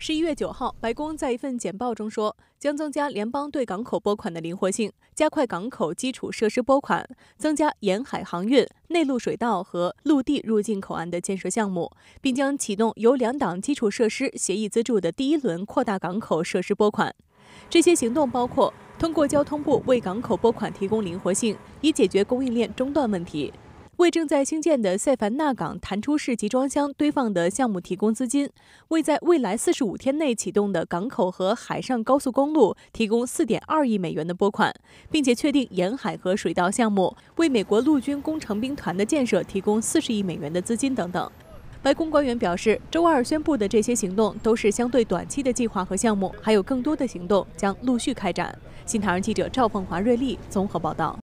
十一月九号，白宫在一份简报中说，将增加联邦对港口拨款的灵活性，加快港口基础设施拨款，增加沿海航运、内陆水道和陆地入境口岸的建设项目，并将启动由两党基础设施协议资助的第一轮扩大港口设施拨款。这些行动包括通过交通部为港口拨款提供灵活性，以解决供应链中断问题。为正在兴建的塞凡纳港弹出式集装箱堆放的项目提供资金，为在未来四十五天内启动的港口和海上高速公路提供四点二亿美元的拨款，并且确定沿海和水道项目，为美国陆军工程兵团的建设提供四十亿美元的资金等等。白宫官员表示，周二宣布的这些行动都是相对短期的计划和项目，还有更多的行动将陆续开展。新唐人记者赵凤华、瑞丽综合报道。